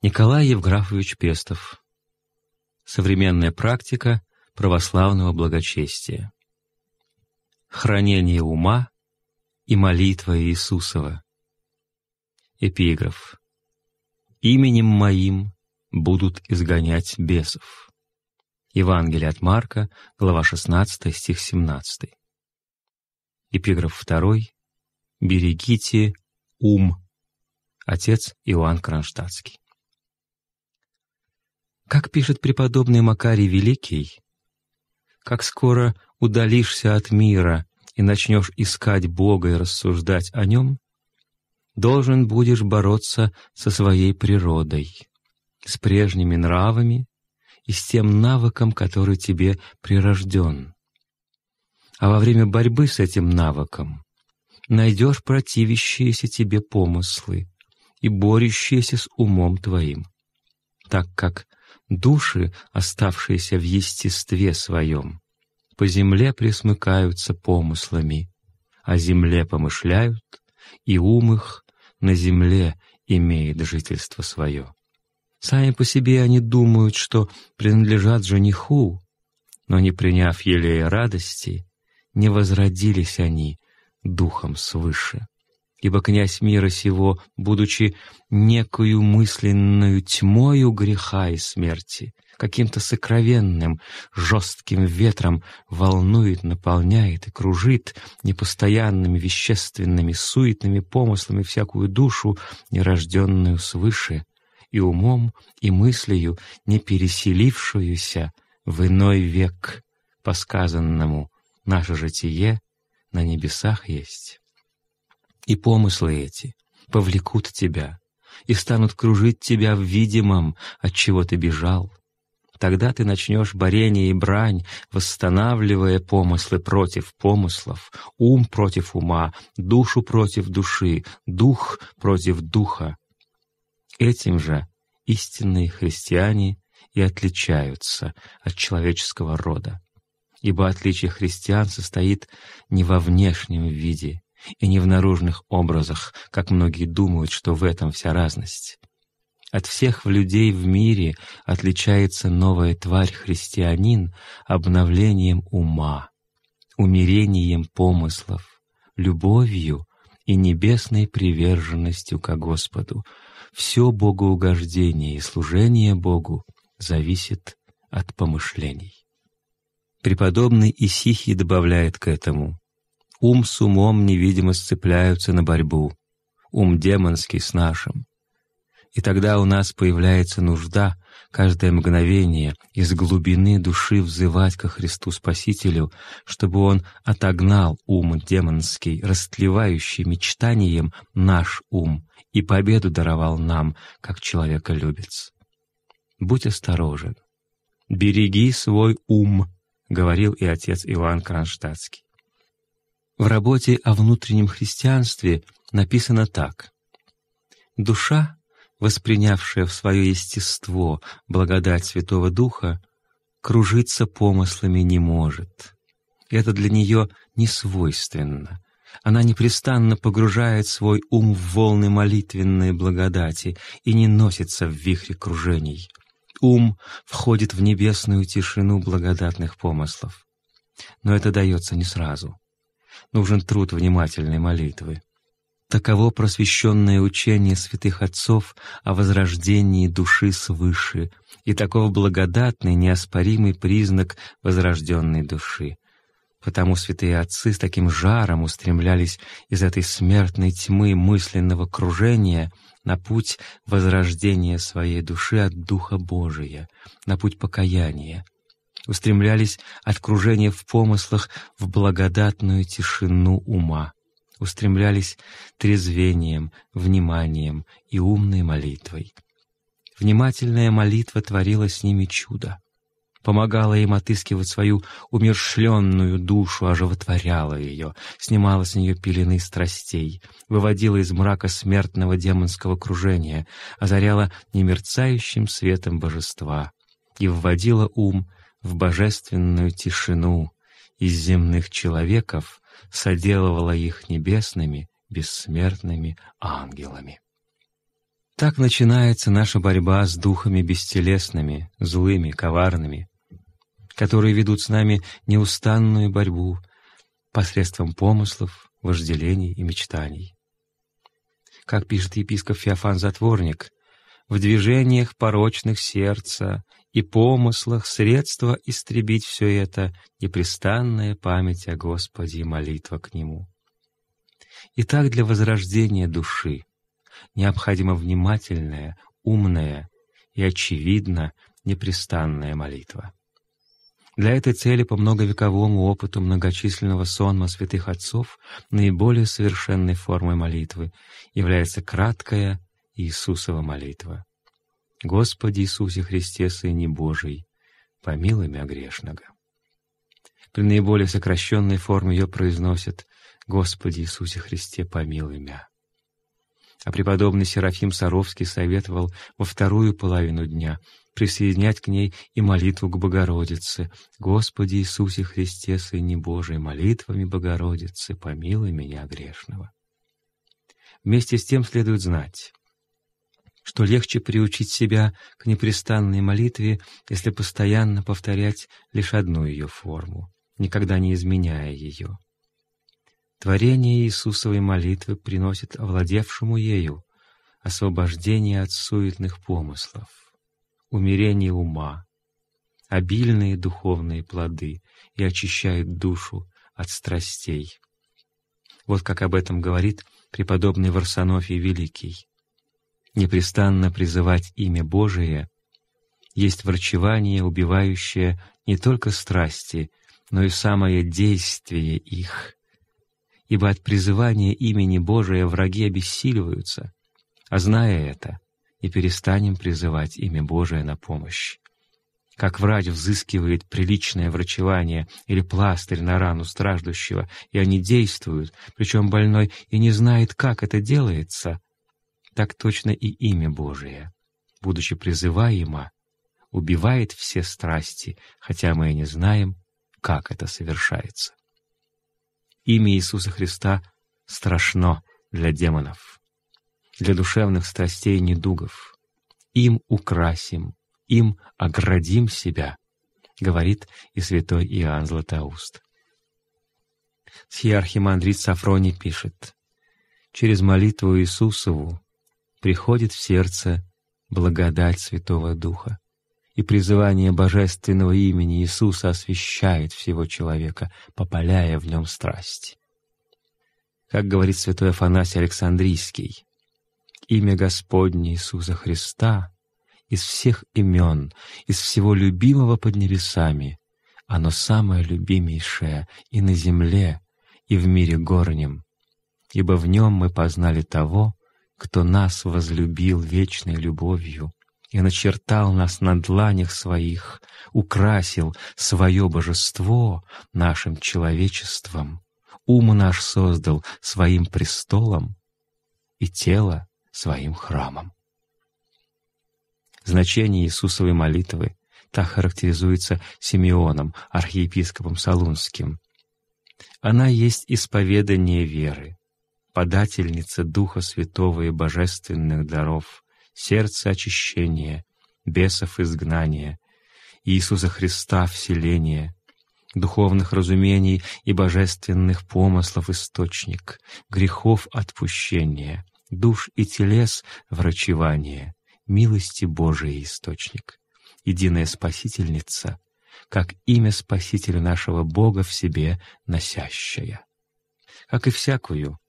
Николай Евграфович Пестов. Современная практика православного благочестия. Хранение ума и молитва Иисусова. Эпиграф. «Именем моим будут изгонять бесов». Евангелие от Марка, глава 16, стих 17. Эпиграф 2. «Берегите ум». Отец Иоанн Кронштадтский. Как пишет преподобный Макарий Великий, «Как скоро удалишься от мира и начнешь искать Бога и рассуждать о Нем, должен будешь бороться со своей природой, с прежними нравами и с тем навыком, который тебе прирожден. А во время борьбы с этим навыком найдешь противящиеся тебе помыслы и борющиеся с умом твоим, так как души, оставшиеся в естестве своем, по земле пресмыкаются помыслами, о а земле помышляют, и ум их на земле имеет жительство свое. Сами по себе они думают, что принадлежат жениху, но не приняв елея радости, не возродились они духом свыше. Ибо князь мира сего, будучи некую мысленную тьмою греха и смерти, каким-то сокровенным, жестким ветром волнует, наполняет и кружит непостоянными вещественными, суетными помыслами всякую душу, нерожденную свыше, и умом, и мыслью, не переселившуюся в иной век, по сказанному «наше житие на небесах есть». И помыслы эти повлекут тебя и станут кружить тебя в видимом, от чего ты бежал. Тогда ты начнешь борение и брань, восстанавливая помыслы против помыслов, ум против ума, душу против души, дух против духа. Этим же истинные христиане и отличаются от человеческого рода, ибо отличие христиан состоит не во внешнем виде, и не в наружных образах, как многие думают, что в этом вся разность. От всех в людей в мире отличается новая тварь христианин обновлением ума, умерением помыслов, любовью и небесной приверженностью ко Господу. Все богоугождение и служение Богу зависит от помышлений. Преподобный Исихий добавляет к этому Ум с умом невидимо сцепляются на борьбу, ум демонский с нашим. И тогда у нас появляется нужда каждое мгновение из глубины души взывать ко Христу Спасителю, чтобы Он отогнал ум демонский, растлевающий мечтанием наш ум, и победу даровал нам, как человека любец. Будь осторожен. «Береги свой ум», — говорил и отец Иван Кронштадтский. В работе о внутреннем христианстве написано так. «Душа, воспринявшая в свое естество благодать Святого Духа, кружиться помыслами не может. Это для нее не свойственно. Она непрестанно погружает свой ум в волны молитвенной благодати и не носится в вихре кружений. Ум входит в небесную тишину благодатных помыслов. Но это дается не сразу нужен труд внимательной молитвы. Таково просвещенное учение святых отцов о возрождении души свыше, и таков благодатный, неоспоримый признак возрожденной души. Потому святые отцы с таким жаром устремлялись из этой смертной тьмы мысленного кружения на путь возрождения своей души от Духа Божия, на путь покаяния — устремлялись от кружения в помыслах в благодатную тишину ума, устремлялись трезвением, вниманием и умной молитвой. Внимательная молитва творила с ними чудо, помогала им отыскивать свою умершленную душу, оживотворяла ее, снимала с нее пелены страстей, выводила из мрака смертного демонского кружения, озаряла немерцающим светом божества — и вводила ум в божественную тишину, из земных человеков соделывала их небесными, бессмертными ангелами. Так начинается наша борьба с духами бестелесными, злыми, коварными, которые ведут с нами неустанную борьбу посредством помыслов, вожделений и мечтаний. Как пишет епископ Феофан Затворник, «в движениях порочных сердца и помыслах средства истребить все это, непрестанная память о Господе и молитва к Нему. Итак, для возрождения души необходима внимательная, умная и, очевидно, непрестанная молитва. Для этой цели по многовековому опыту многочисленного сонма святых отцов наиболее совершенной формой молитвы является краткая Иисусова молитва. Господи Иисусе Христе, Сыне Божий, помилуй меня грешного. При наиболее сокращенной форме ее произносят «Господи Иисусе Христе, помилуй меня». А преподобный Серафим Саровский советовал во вторую половину дня присоединять к ней и молитву к Богородице. «Господи Иисусе Христе, Сыне Божий, молитвами Богородицы, помилуй меня грешного». Вместе с тем следует знать, что легче приучить себя к непрестанной молитве, если постоянно повторять лишь одну ее форму, никогда не изменяя ее. Творение Иисусовой молитвы приносит овладевшему ею освобождение от суетных помыслов, умирение ума, обильные духовные плоды и очищает душу от страстей. Вот как об этом говорит преподобный Варсонофий Великий непрестанно призывать имя Божие, есть врачевание, убивающее не только страсти, но и самое действие их. Ибо от призывания имени Божия враги обессиливаются, а зная это, и перестанем призывать имя Божие на помощь. Как врач взыскивает приличное врачевание или пластырь на рану страждущего, и они действуют, причем больной и не знает, как это делается — так точно и имя Божие, будучи призываемо, убивает все страсти, хотя мы и не знаем, как это совершается. Имя Иисуса Христа страшно для демонов, для душевных страстей и недугов. Им украсим, им оградим себя, говорит и святой Иоанн Златоуст. Схиархимандрит Сафроний пишет, «Через молитву Иисусову приходит в сердце благодать Святого Духа, и призывание Божественного имени Иисуса освящает всего человека, попаляя в нем страсть. Как говорит святой Афанасий Александрийский, «Имя Господне Иисуса Христа из всех имен, из всего любимого под небесами, оно самое любимейшее и на земле, и в мире горнем, ибо в нем мы познали того, кто нас возлюбил вечной любовью и начертал нас на дланях своих, украсил свое божество нашим человечеством, ум наш создал своим престолом и тело своим храмом. Значение Иисусовой молитвы так характеризуется Симеоном, архиепископом Солунским. Она есть исповедание веры, подательница Духа Святого и божественных даров, сердце очищения, бесов изгнания, Иисуса Христа вселения, духовных разумений и божественных помыслов источник, грехов отпущения, душ и телес врачевание, милости Божией источник, единая спасительница, как имя Спасителя нашего Бога в себе носящая. Как и всякую,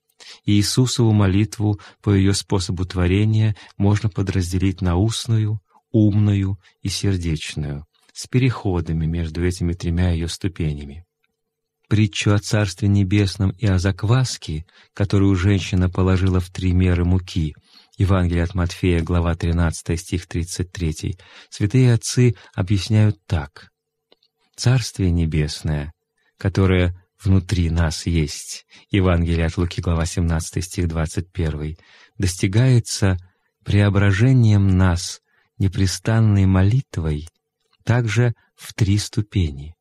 Иисусову молитву по ее способу творения можно подразделить на устную, умную и сердечную, с переходами между этими тремя ее ступенями. Притчу о Царстве Небесном и о закваске, которую женщина положила в три меры муки, Евангелие от Матфея, глава 13, стих 33, святые отцы объясняют так. «Царствие Небесное, которое внутри нас есть, Евангелие от Луки, глава 17, стих 21, достигается преображением нас непрестанной молитвой также в три ступени.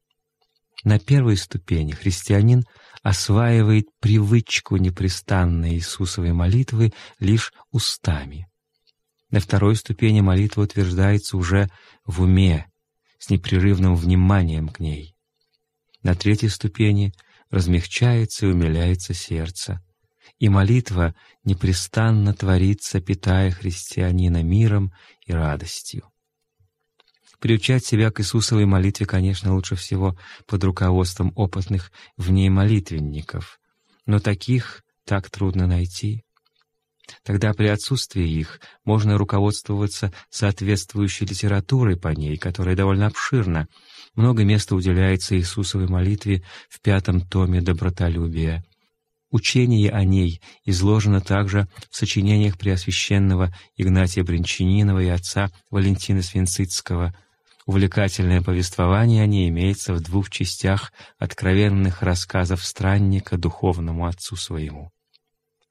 На первой ступени христианин осваивает привычку непрестанной Иисусовой молитвы лишь устами. На второй ступени молитва утверждается уже в уме, с непрерывным вниманием к ней. На третьей ступени — размягчается и умиляется сердце. И молитва непрестанно творится, питая христианина миром и радостью. Приучать себя к Иисусовой молитве, конечно, лучше всего под руководством опытных в ней молитвенников, но таких так трудно найти. Тогда при отсутствии их можно руководствоваться соответствующей литературой по ней, которая довольно обширна, много места уделяется Иисусовой молитве в пятом томе «Добротолюбия». Учение о ней изложено также в сочинениях Преосвященного Игнатия Бринчанинова и отца Валентина Свинцитского. Увлекательное повествование о ней имеется в двух частях откровенных рассказов странника духовному отцу своему.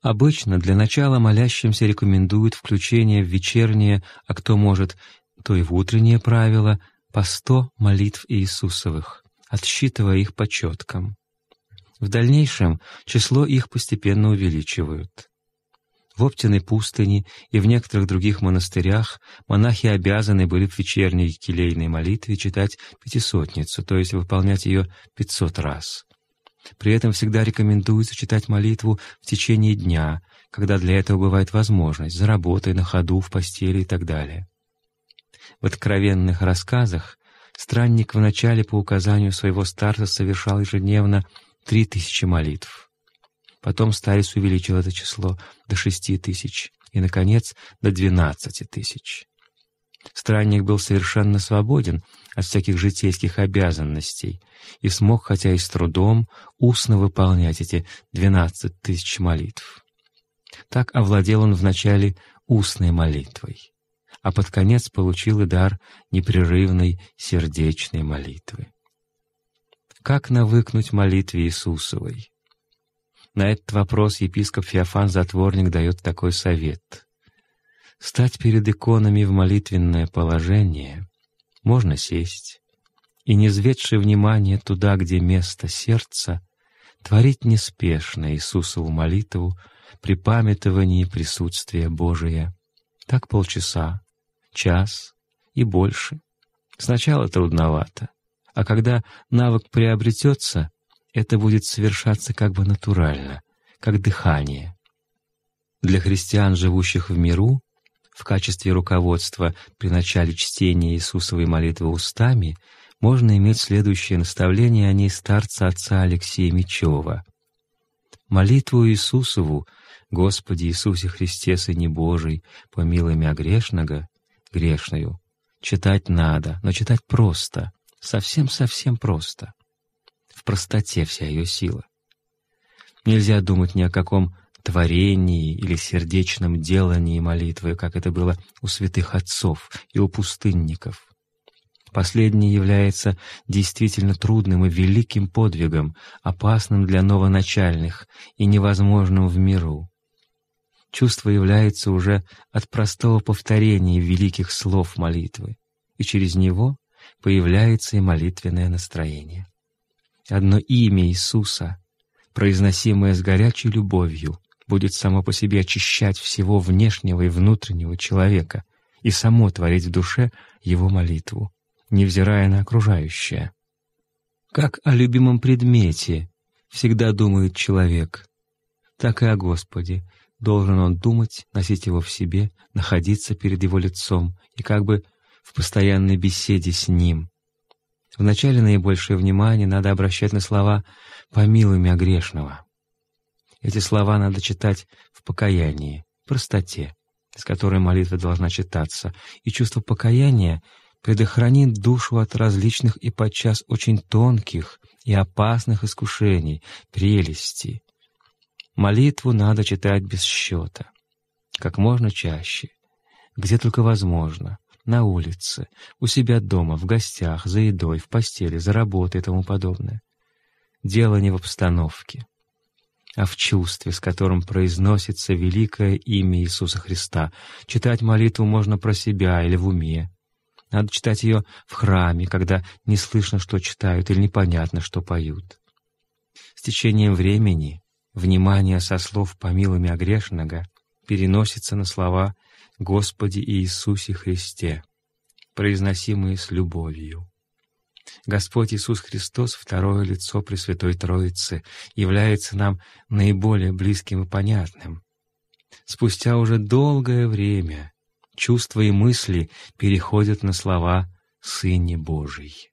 Обычно для начала молящимся рекомендуют включение в вечернее, а кто может, то и в утреннее правило — по сто молитв Иисусовых, отсчитывая их по четкам. В дальнейшем число их постепенно увеличивают. В Оптиной пустыне и в некоторых других монастырях монахи обязаны были в вечерней келейной молитве читать пятисотницу, то есть выполнять ее пятьсот раз. При этом всегда рекомендуется читать молитву в течение дня, когда для этого бывает возможность, за работой, на ходу, в постели и так далее. В откровенных рассказах странник вначале по указанию своего старца совершал ежедневно три тысячи молитв. Потом старец увеличил это число до шести тысяч и, наконец, до двенадцати тысяч. Странник был совершенно свободен от всяких житейских обязанностей и смог, хотя и с трудом, устно выполнять эти двенадцать тысяч молитв. Так овладел он вначале устной молитвой а под конец получил и дар непрерывной сердечной молитвы. Как навыкнуть молитве Иисусовой? На этот вопрос епископ Феофан Затворник дает такой совет. Стать перед иконами в молитвенное положение можно сесть, и, не зведши внимание туда, где место сердца, творить неспешно Иисусову молитву при памятовании присутствия Божия. Так полчаса, час и больше. Сначала трудновато, а когда навык приобретется, это будет совершаться как бы натурально, как дыхание. Для христиан, живущих в миру, в качестве руководства при начале чтения Иисусовой молитвы устами можно иметь следующее наставление о ней старца отца Алексея Мичева: «Молитву Иисусову, Господи Иисусе Христе, Сыне Божий, помилуй меня грешного, грешную. Читать надо, но читать просто, совсем-совсем просто. В простоте вся ее сила. Нельзя думать ни о каком творении или сердечном делании молитвы, как это было у святых отцов и у пустынников. Последнее является действительно трудным и великим подвигом, опасным для новоначальных и невозможным в миру чувство является уже от простого повторения великих слов молитвы, и через него появляется и молитвенное настроение. Одно имя Иисуса, произносимое с горячей любовью, будет само по себе очищать всего внешнего и внутреннего человека и само творить в душе его молитву, невзирая на окружающее. Как о любимом предмете всегда думает человек, так и о Господе Должен он думать, носить его в себе, находиться перед его лицом и как бы в постоянной беседе с ним. Вначале наибольшее внимание надо обращать на слова «помилуй меня грешного». Эти слова надо читать в покаянии, простоте, с которой молитва должна читаться, и чувство покаяния предохранит душу от различных и подчас очень тонких и опасных искушений, прелестей, Молитву надо читать без счета, как можно чаще, где только возможно, на улице, у себя дома, в гостях, за едой, в постели, за работой и тому подобное. Дело не в обстановке, а в чувстве, с которым произносится великое имя Иисуса Христа. Читать молитву можно про себя или в уме. Надо читать ее в храме, когда не слышно, что читают, или непонятно, что поют. С течением времени Внимание со слов «помилуй огрешного» переносится на слова «Господи Иисусе Христе», произносимые с любовью. Господь Иисус Христос, второе лицо Пресвятой Троицы, является нам наиболее близким и понятным. Спустя уже долгое время чувства и мысли переходят на слова «Сыне Божий».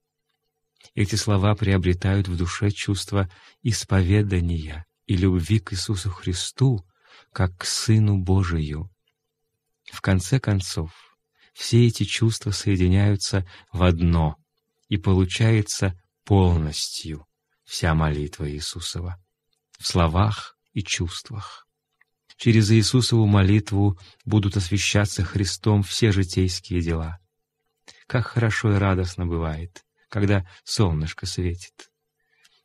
Эти слова приобретают в душе чувство исповедания, и любви к Иисусу Христу, как к Сыну Божию. В конце концов, все эти чувства соединяются в одно, и получается полностью вся молитва Иисусова в словах и чувствах. Через Иисусову молитву будут освещаться Христом все житейские дела. Как хорошо и радостно бывает, когда солнышко светит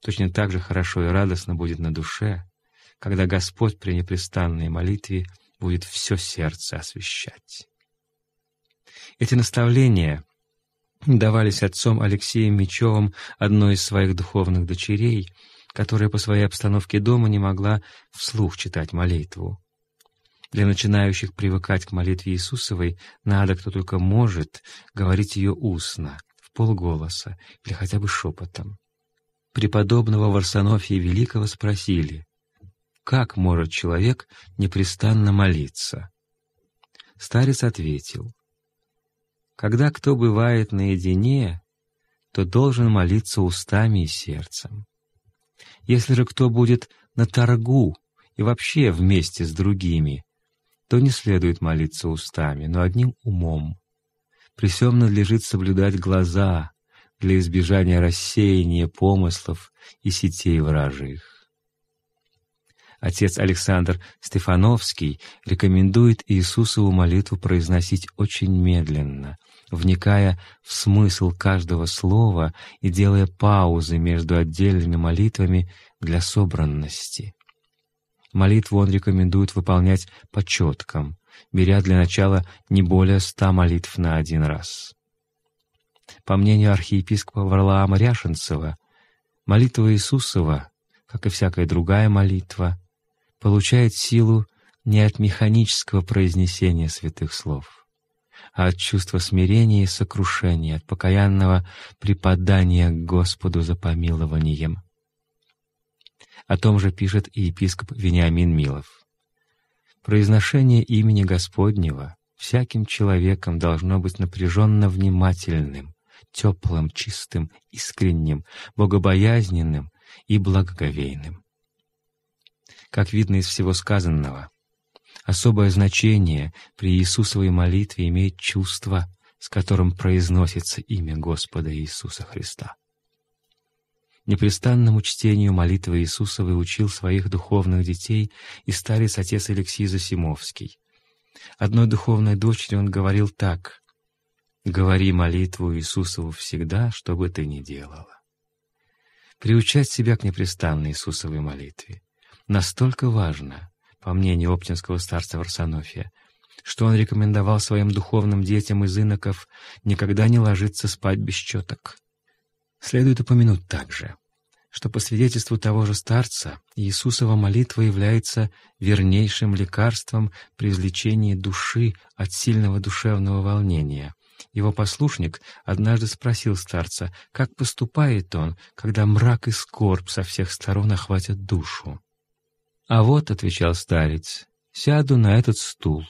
точно так же хорошо и радостно будет на душе, когда Господь при непрестанной молитве будет все сердце освещать. Эти наставления давались отцом Алексеем Мечевым одной из своих духовных дочерей, которая по своей обстановке дома не могла вслух читать молитву. Для начинающих привыкать к молитве Иисусовой надо, кто только может, говорить ее устно, в полголоса или хотя бы шепотом преподобного Варсонофия Великого спросили, «Как может человек непрестанно молиться?» Старец ответил, «Когда кто бывает наедине, то должен молиться устами и сердцем. Если же кто будет на торгу и вообще вместе с другими, то не следует молиться устами, но одним умом. При всем надлежит соблюдать глаза, для избежания рассеяния помыслов и сетей вражьих. Отец Александр Стефановский рекомендует Иисусову молитву произносить очень медленно, вникая в смысл каждого слова и делая паузы между отдельными молитвами для собранности. Молитву он рекомендует выполнять по четкам, беря для начала не более ста молитв на один раз. По мнению архиепископа Варлаама Ряшенцева, молитва Иисусова, как и всякая другая молитва, получает силу не от механического произнесения святых слов, а от чувства смирения и сокрушения, от покаянного преподания к Господу за помилованием. О том же пишет и епископ Вениамин Милов. «Произношение имени Господнего всяким человеком должно быть напряженно внимательным, теплым, чистым, искренним, богобоязненным и благоговейным. Как видно из всего сказанного, особое значение при Иисусовой молитве имеет чувство, с которым произносится имя Господа Иисуса Христа. Непрестанному чтению молитвы Иисусовой учил своих духовных детей и старец отец Алексей Засимовский. Одной духовной дочери он говорил так Говори молитву Иисусову всегда, что бы ты ни делала. Приучать себя к непрестанной Иисусовой молитве настолько важно, по мнению Оптинского старца Варсонофия, что он рекомендовал своим духовным детям из иноков никогда не ложиться спать без четок. Следует упомянуть также, что по свидетельству того же старца Иисусова молитва является вернейшим лекарством при излечении души от сильного душевного волнения, его послушник однажды спросил старца, как поступает он, когда мрак и скорбь со всех сторон охватят душу. «А вот», — отвечал старец, — «сяду на этот стул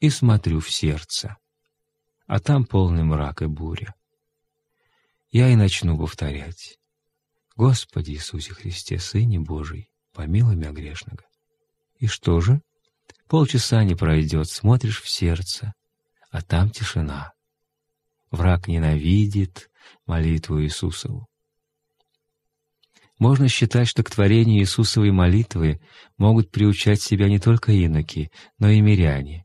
и смотрю в сердце, а там полный мрак и буря». Я и начну повторять. «Господи Иисусе Христе, Сыне Божий, помилуй меня грешного». И что же? Полчаса не пройдет, смотришь в сердце, а там тишина. Враг ненавидит молитву Иисусову. Можно считать, что к творению Иисусовой молитвы могут приучать себя не только иноки, но и миряне.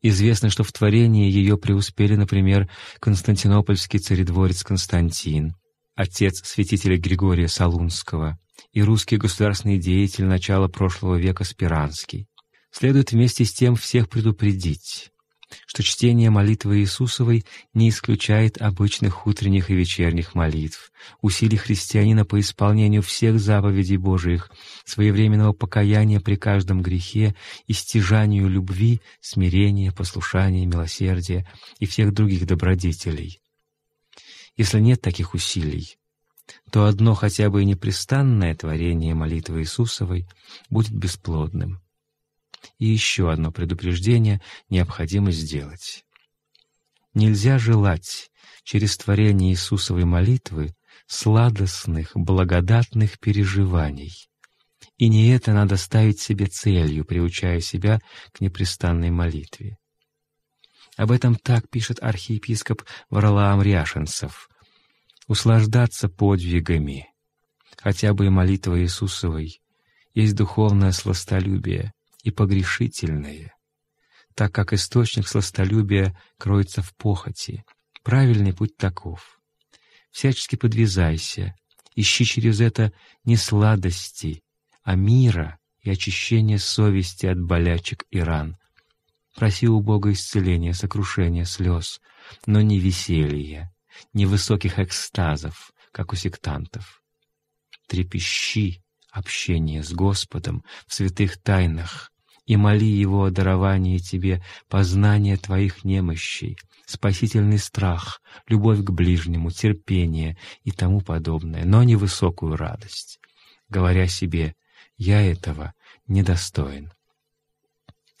Известно, что в творении ее преуспели, например, константинопольский царедворец Константин, отец святителя Григория Солунского и русский государственный деятель начала прошлого века Спиранский. Следует вместе с тем всех предупредить, что чтение молитвы Иисусовой не исключает обычных утренних и вечерних молитв, усилий христианина по исполнению всех заповедей Божиих, своевременного покаяния при каждом грехе и стяжанию любви, смирения, послушания, милосердия и всех других добродетелей. Если нет таких усилий, то одно хотя бы и непрестанное творение молитвы Иисусовой будет бесплодным. И еще одно предупреждение необходимо сделать. Нельзя желать через творение Иисусовой молитвы сладостных, благодатных переживаний. И не это надо ставить себе целью, приучая себя к непрестанной молитве. Об этом так пишет архиепископ Варлаам Ряшенцев. «Услаждаться подвигами, хотя бы и молитвой Иисусовой, есть духовное сластолюбие, и погрешительные, так как источник сластолюбия кроется в похоти. Правильный путь таков. Всячески подвязайся, ищи через это не сладости, а мира и очищения совести от болячек и ран. Проси у Бога исцеления, сокрушения, слез, но не веселья, не высоких экстазов, как у сектантов. Трепещи общение с Господом в святых тайнах, и моли Его о даровании тебе познания твоих немощей, спасительный страх, любовь к ближнему, терпение и тому подобное, но не высокую радость, говоря себе «я этого недостоин».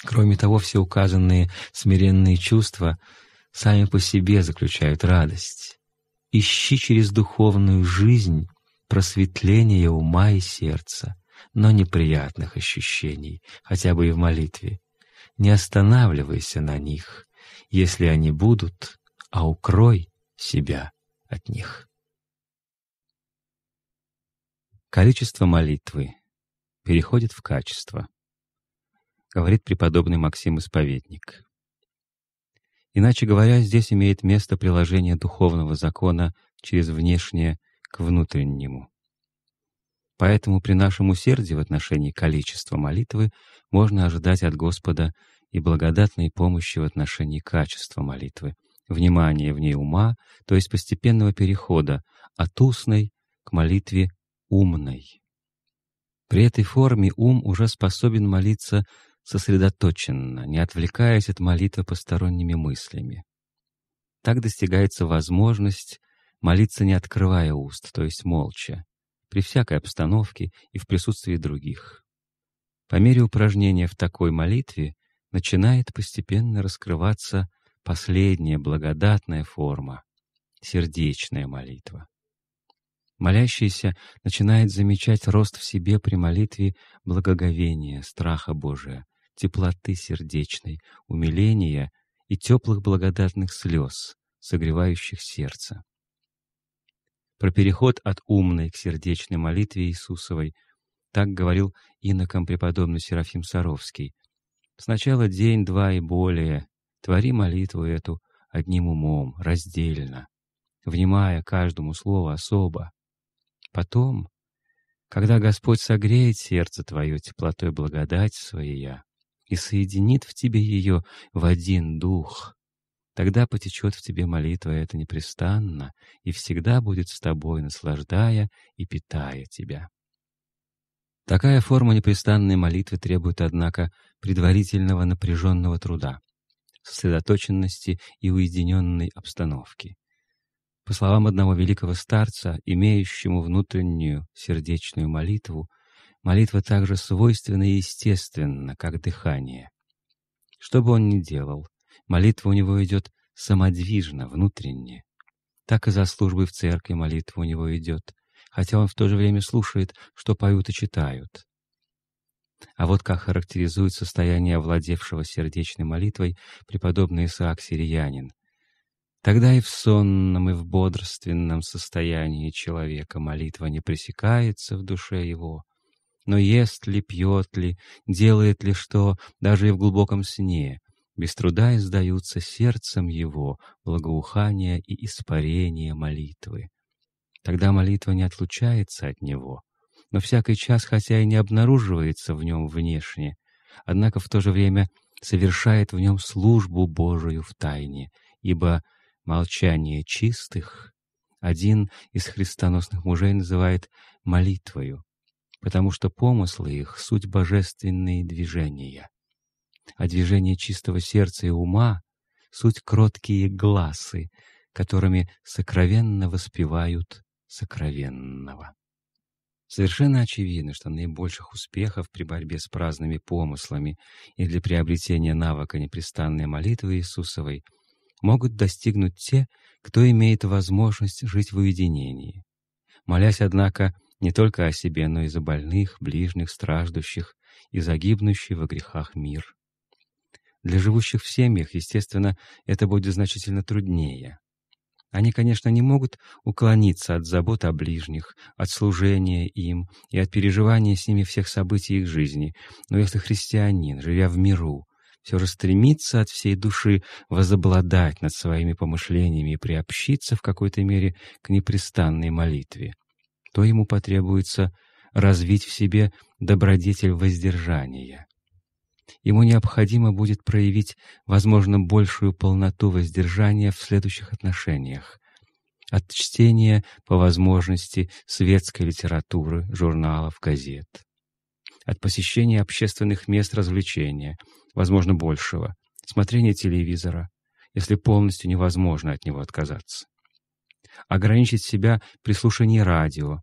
Кроме того, все указанные смиренные чувства сами по себе заключают радость. Ищи через духовную жизнь просветление ума и сердца — но неприятных ощущений, хотя бы и в молитве. Не останавливайся на них, если они будут, а укрой себя от них. Количество молитвы переходит в качество, говорит преподобный Максим Исповедник. Иначе говоря, здесь имеет место приложение духовного закона через внешнее к внутреннему. Поэтому при нашем усердии в отношении количества молитвы можно ожидать от Господа и благодатной помощи в отношении качества молитвы, внимания в ней ума, то есть постепенного перехода от устной к молитве умной. При этой форме ум уже способен молиться сосредоточенно, не отвлекаясь от молитвы посторонними мыслями. Так достигается возможность молиться, не открывая уст, то есть молча при всякой обстановке и в присутствии других. По мере упражнения в такой молитве начинает постепенно раскрываться последняя благодатная форма — сердечная молитва. Молящийся начинает замечать рост в себе при молитве благоговения, страха Божия, теплоты сердечной, умиления и теплых благодатных слез, согревающих сердце про переход от умной к сердечной молитве Иисусовой. Так говорил иноком преподобный Серафим Саровский. «Сначала день-два и более. Твори молитву эту одним умом, раздельно, внимая каждому слову особо. Потом, когда Господь согреет сердце твое теплотой благодать своя и соединит в тебе ее в один дух, Тогда потечет в тебе молитва эта непрестанно и всегда будет с тобой, наслаждая и питая тебя. Такая форма непрестанной молитвы требует, однако, предварительного напряженного труда, сосредоточенности и уединенной обстановки. По словам одного великого старца, имеющему внутреннюю сердечную молитву, молитва также свойственна и естественна, как дыхание. Что бы он ни делал, Молитва у него идет самодвижно, внутренне. Так и за службой в церкви молитва у него идет, хотя он в то же время слушает, что поют и читают. А вот как характеризует состояние овладевшего сердечной молитвой преподобный Исаак Сириянин. Тогда и в сонном, и в бодрственном состоянии человека молитва не пресекается в душе его, но ест ли, пьет ли, делает ли что, даже и в глубоком сне, без труда издаются сердцем его благоухание и испарение молитвы. Тогда молитва не отлучается от него, но всякий час, хотя и не обнаруживается в нем внешне, однако в то же время совершает в нем службу Божию в тайне, ибо молчание чистых один из христоносных мужей называет молитвою, потому что помыслы их — суть божественные движения а движение чистого сердца и ума — суть кроткие глазы, которыми сокровенно воспевают сокровенного. Совершенно очевидно, что наибольших успехов при борьбе с праздными помыслами и для приобретения навыка непрестанной молитвы Иисусовой могут достигнуть те, кто имеет возможность жить в уединении, молясь, однако, не только о себе, но и за больных, ближних, страждущих и загибнущий во грехах мир. Для живущих в семьях, естественно, это будет значительно труднее. Они, конечно, не могут уклониться от забот о ближних, от служения им и от переживания с ними всех событий их жизни, но если христианин, живя в миру, все же стремится от всей души возобладать над своими помышлениями и приобщиться в какой-то мере к непрестанной молитве, то ему потребуется развить в себе добродетель воздержания — ему необходимо будет проявить, возможно, большую полноту воздержания в следующих отношениях. От чтения, по возможности, светской литературы, журналов, газет. От посещения общественных мест развлечения, возможно, большего. Смотрения телевизора, если полностью невозможно от него отказаться. Ограничить себя при слушании радио,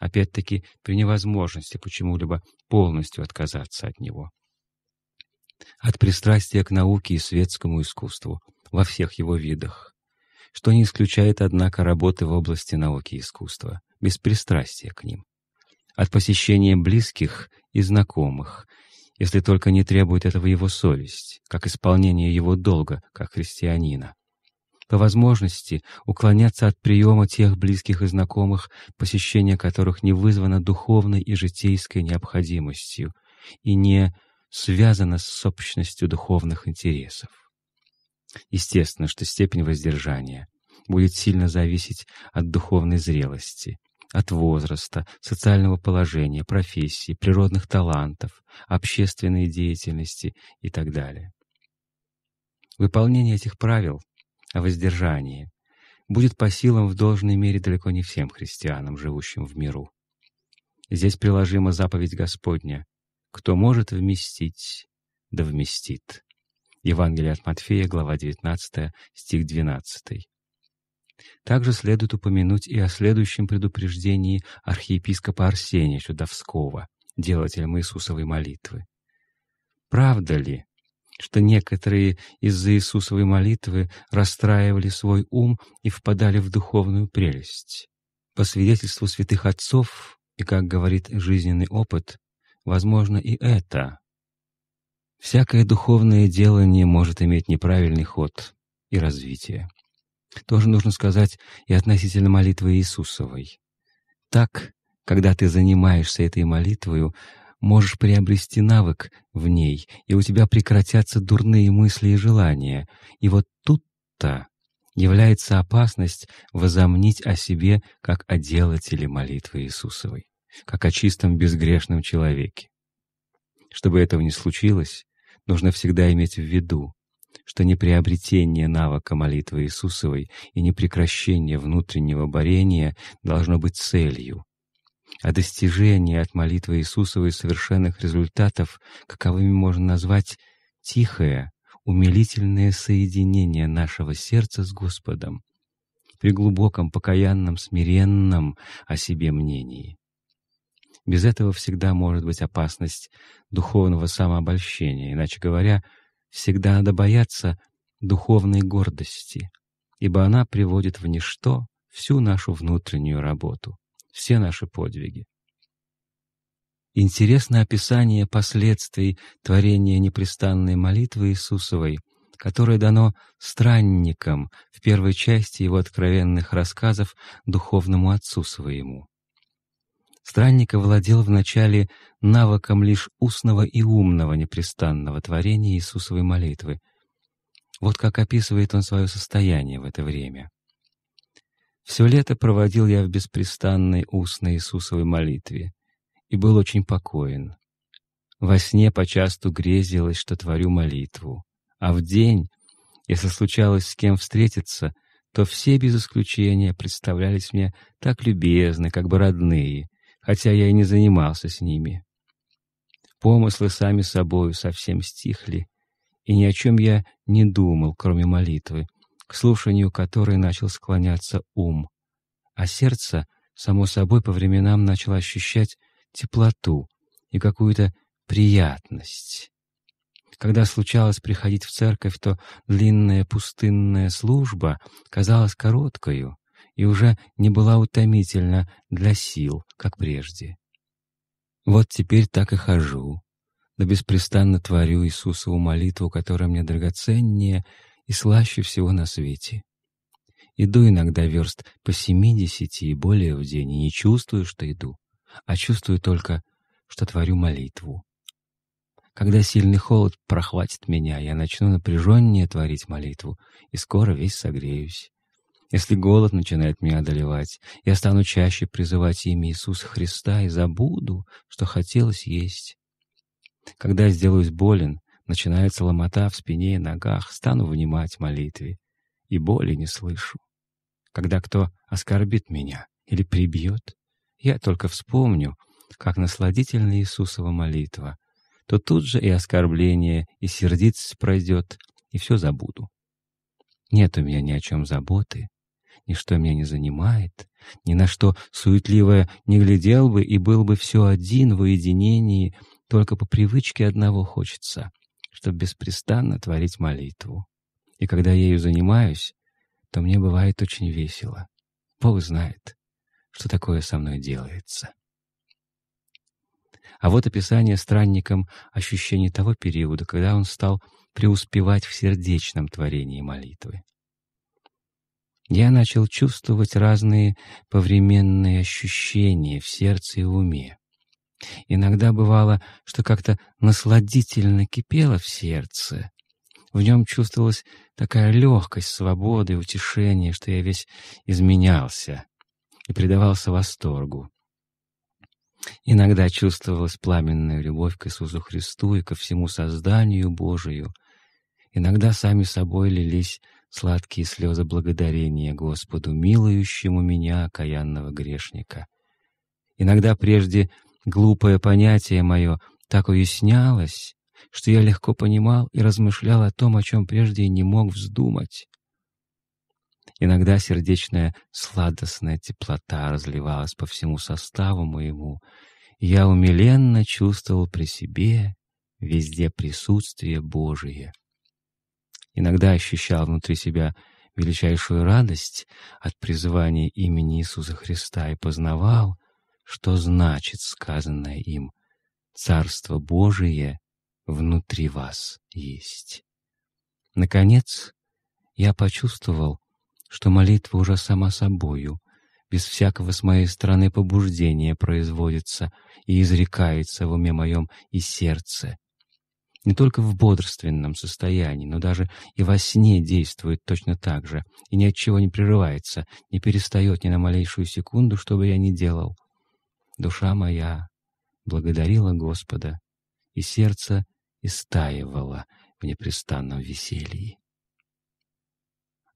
опять-таки при невозможности почему-либо полностью отказаться от него от пристрастия к науке и светскому искусству во всех его видах, что не исключает, однако, работы в области науки и искусства, без пристрастия к ним, от посещения близких и знакомых, если только не требует этого его совесть, как исполнение его долга, как христианина. По возможности уклоняться от приема тех близких и знакомых, посещение которых не вызвано духовной и житейской необходимостью, и не связано с собственностью духовных интересов. Естественно, что степень воздержания будет сильно зависеть от духовной зрелости, от возраста, социального положения, профессии, природных талантов, общественной деятельности и так далее. Выполнение этих правил о воздержании будет по силам в должной мере далеко не всем христианам, живущим в миру. Здесь приложима заповедь Господня кто может вместить, да вместит. Евангелие от Матфея, глава 19, стих 12. Также следует упомянуть и о следующем предупреждении архиепископа Арсения Чудовского, делателем Иисусовой молитвы. «Правда ли, что некоторые из-за Иисусовой молитвы расстраивали свой ум и впадали в духовную прелесть? По свидетельству святых отцов и, как говорит жизненный опыт, возможно и это. Всякое духовное делание может иметь неправильный ход и развитие. Тоже нужно сказать и относительно молитвы Иисусовой. Так, когда ты занимаешься этой молитвою, можешь приобрести навык в ней, и у тебя прекратятся дурные мысли и желания. И вот тут-то является опасность возомнить о себе как о делателе молитвы Иисусовой как о чистом безгрешном человеке. Чтобы этого не случилось, нужно всегда иметь в виду, что не приобретение навыка молитвы Иисусовой и не прекращение внутреннего борения должно быть целью, а достижение от молитвы Иисусовой совершенных результатов, каковыми можно назвать тихое, умилительное соединение нашего сердца с Господом при глубоком, покаянном, смиренном о себе мнении. Без этого всегда может быть опасность духовного самообольщения, иначе говоря, всегда надо бояться духовной гордости, ибо она приводит в ничто всю нашу внутреннюю работу, все наши подвиги. Интересно описание последствий творения непрестанной молитвы Иисусовой, которое дано странникам в первой части его откровенных рассказов духовному отцу своему. Странник овладел вначале навыком лишь устного и умного непрестанного творения Иисусовой молитвы. Вот как описывает он свое состояние в это время. «Все лето проводил я в беспрестанной устной Иисусовой молитве и был очень покоен. Во сне почасту грезилось, что творю молитву, а в день, если случалось с кем встретиться, то все без исключения представлялись мне так любезны, как бы родные, хотя я и не занимался с ними. Помыслы сами собою совсем стихли, и ни о чем я не думал, кроме молитвы, к слушанию которой начал склоняться ум, а сердце, само собой, по временам начало ощущать теплоту и какую-то приятность. Когда случалось приходить в церковь, то длинная пустынная служба казалась короткою, и уже не была утомительна для сил, как прежде. Вот теперь так и хожу, да беспрестанно творю Иисусову молитву, которая мне драгоценнее и слаще всего на свете. Иду иногда верст по семидесяти и более в день, и не чувствую, что иду, а чувствую только, что творю молитву. Когда сильный холод прохватит меня, я начну напряженнее творить молитву, и скоро весь согреюсь. Если голод начинает меня одолевать, я стану чаще призывать имя Иисуса Христа и забуду, что хотелось есть. Когда я сделаюсь болен, начинается ломота в спине и ногах, стану внимать молитве и боли не слышу. Когда кто оскорбит меня или прибьет, я только вспомню, как насладительна Иисусова молитва, то тут же и оскорбление, и сердиться пройдет, и все забуду. Нет у меня ни о чем заботы, ничто меня не занимает, ни на что суетливое не глядел бы и был бы все один в уединении, только по привычке одного хочется, чтобы беспрестанно творить молитву. И когда я ею занимаюсь, то мне бывает очень весело. Бог знает, что такое со мной делается. А вот описание странником ощущений того периода, когда он стал преуспевать в сердечном творении молитвы я начал чувствовать разные повременные ощущения в сердце и уме. Иногда бывало, что как-то насладительно кипело в сердце. В нем чувствовалась такая легкость, свобода и утешение, что я весь изменялся и предавался восторгу. Иногда чувствовалась пламенная любовь к Иисусу Христу и ко всему созданию Божию. Иногда сами собой лились сладкие слезы благодарения Господу, милующему меня, окаянного грешника. Иногда прежде глупое понятие мое так уяснялось, что я легко понимал и размышлял о том, о чем прежде не мог вздумать. Иногда сердечная сладостная теплота разливалась по всему составу моему, и я умиленно чувствовал при себе везде присутствие Божие иногда ощущал внутри себя величайшую радость от призывания имени Иисуса Христа и познавал, что значит сказанное им «Царство Божие внутри вас есть». Наконец, я почувствовал, что молитва уже сама собою, без всякого с моей стороны побуждения производится и изрекается в уме моем и сердце, не только в бодрственном состоянии, но даже и во сне действует точно так же, и ни от чего не прерывается, не перестает ни на малейшую секунду, что бы я ни делал. Душа моя благодарила Господа, и сердце истаивало в непрестанном веселье.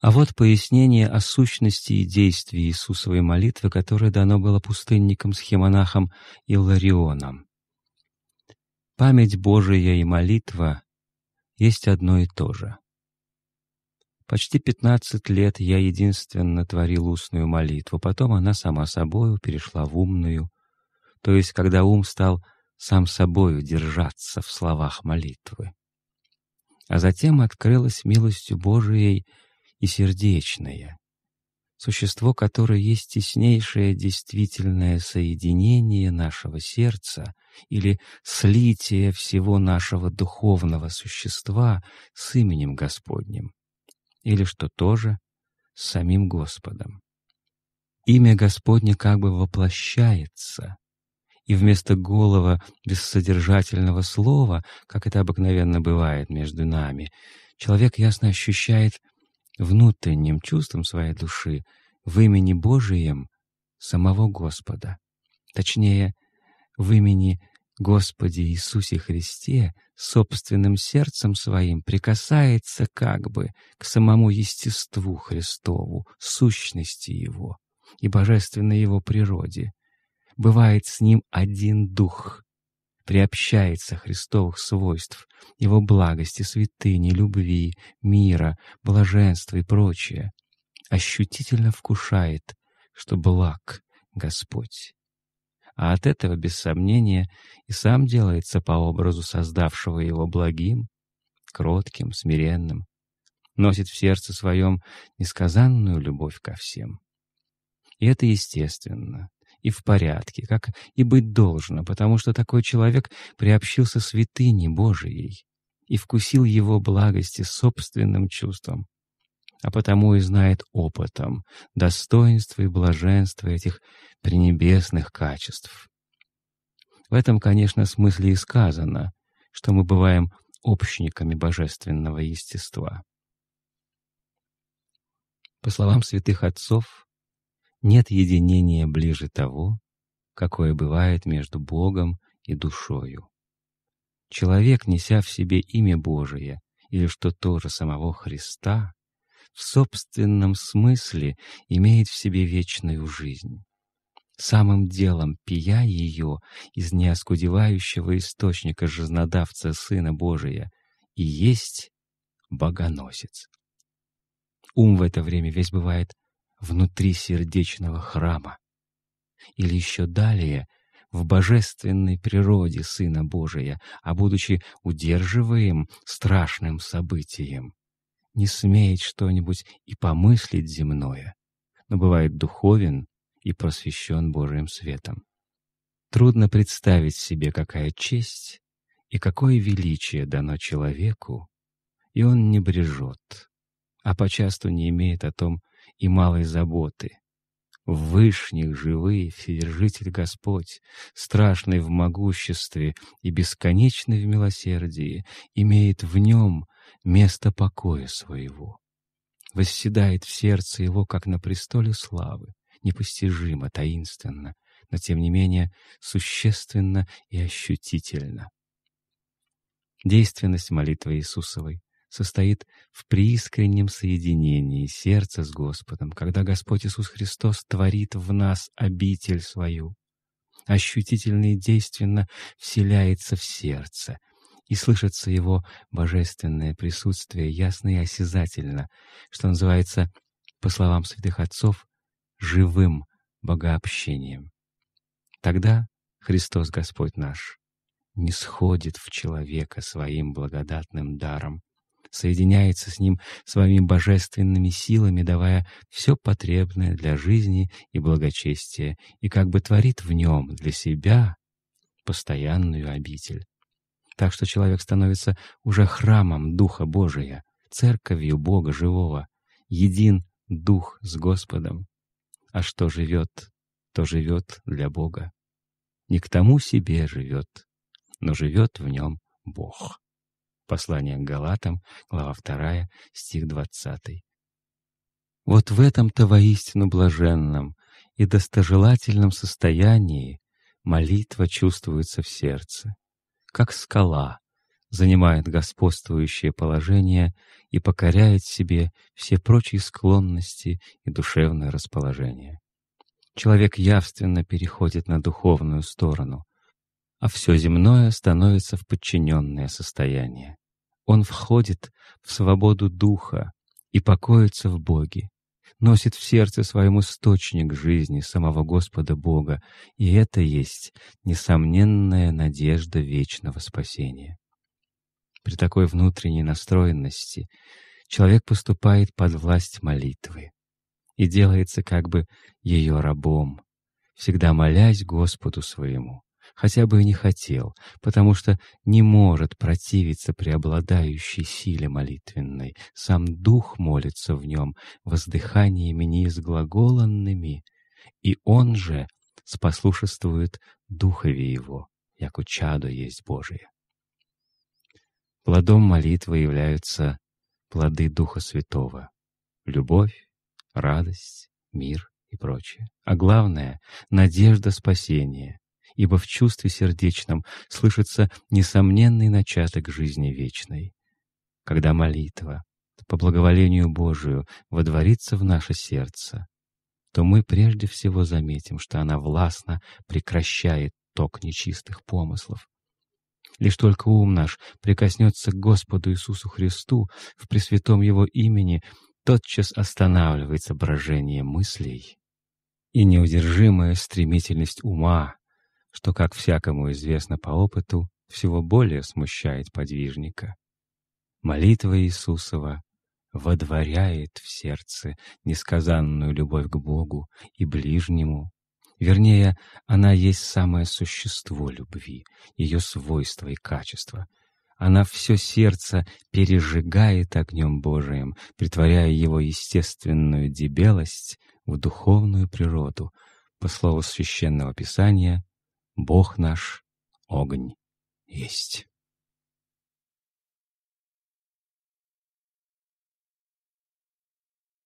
А вот пояснение о сущности и действии Иисусовой молитвы, которое дано было пустынникам с химонахом Илларионом. Память Божия и молитва есть одно и то же. Почти пятнадцать лет я единственно творил устную молитву, потом она сама собою перешла в умную, то есть когда ум стал сам собою держаться в словах молитвы. А затем открылась милостью Божией и сердечная, существо которое есть теснейшее действительное соединение нашего сердца или слитие всего нашего духовного существа с именем Господним, или, что тоже, с самим Господом. Имя Господне как бы воплощается, и вместо голого бессодержательного слова, как это обыкновенно бывает между нами, человек ясно ощущает — внутренним чувством своей души в имени Божием самого Господа. Точнее, в имени Господи Иисусе Христе собственным сердцем своим прикасается как бы к самому естеству Христову, сущности Его и божественной Его природе. Бывает с Ним один Дух, приобщается Христовых свойств, Его благости, святыни, любви, мира, блаженства и прочее, ощутительно вкушает, что благ Господь. А от этого, без сомнения, и сам делается по образу создавшего его благим, кротким, смиренным, носит в сердце своем несказанную любовь ко всем. И это естественно и в порядке, как и быть должно, потому что такой человек приобщился святыне Божией и вкусил его благости собственным чувством, а потому и знает опытом достоинство и блаженство этих пренебесных качеств. В этом, конечно, смысле и сказано, что мы бываем общниками божественного естества. По словам святых отцов, нет единения ближе того, какое бывает между Богом и душою. Человек, неся в себе имя Божие, или что тоже самого Христа, в собственном смысле имеет в себе вечную жизнь самым делом пия ее из неоскудевающего источника жизнодавца Сына Божия, и есть богоносец. Ум в это время весь бывает внутри сердечного храма. Или еще далее — в божественной природе Сына Божия, а будучи удерживаем страшным событием, не смеет что-нибудь и помыслить земное, но бывает духовен и просвещен Божиим светом. Трудно представить себе, какая честь и какое величие дано человеку, и он не брежет, а почасту не имеет о том и малой заботы. В вышних живые Вседержитель Господь, страшный в могуществе и бесконечный в милосердии, имеет в нем место покоя своего. Восседает в сердце его, как на престоле славы, непостижимо, таинственно, но тем не менее существенно и ощутительно. Действенность молитвы Иисусовой состоит в преискреннем соединении сердца с Господом, когда Господь Иисус Христос творит в нас обитель свою, ощутительно и действенно вселяется в сердце, и слышится его божественное присутствие ясно и осязательно, что называется, по словам святых отцов, живым богообщением. Тогда Христос Господь наш не сходит в человека своим благодатным даром, соединяется с Ним своими божественными силами, давая все потребное для жизни и благочестия, и как бы творит в нем для себя постоянную обитель. Так что человек становится уже храмом Духа Божия, церковью Бога Живого, един Дух с Господом. А что живет, то живет для Бога. Не к тому себе живет, но живет в нем Бог. Послание к Галатам, глава 2, стих 20. Вот в этом-то воистину блаженном и достожелательном состоянии молитва чувствуется в сердце, как скала, занимает господствующее положение и покоряет себе все прочие склонности и душевное расположение. Человек явственно переходит на духовную сторону, а все земное становится в подчиненное состояние. Он входит в свободу духа и покоится в Боге, носит в сердце своем источник жизни самого Господа Бога, и это есть несомненная надежда вечного спасения. При такой внутренней настроенности человек поступает под власть молитвы и делается как бы ее рабом, всегда молясь Господу своему хотя бы и не хотел, потому что не может противиться преобладающей силе молитвенной. Сам дух молится в нем воздыханиями неизглаголанными, и он же спослушествует духове его, яко чадо есть Божие. Плодом молитвы являются плоды Духа Святого — любовь, радость, мир и прочее. А главное — надежда спасения, ибо в чувстве сердечном слышится несомненный начаток жизни вечной. Когда молитва по благоволению Божию водворится в наше сердце, то мы прежде всего заметим, что она властно прекращает ток нечистых помыслов. Лишь только ум наш прикоснется к Господу Иисусу Христу в Пресвятом Его имени, тотчас останавливается брожение мыслей и неудержимая стремительность ума, что, как всякому известно по опыту, всего более смущает подвижника. Молитва Иисусова водворяет в сердце несказанную любовь к Богу и ближнему. Вернее, она есть самое существо любви, ее свойства и качества. Она все сердце пережигает огнем Божиим, притворяя его естественную дебелость в духовную природу, по слову Священного Писания, Бог наш огонь есть.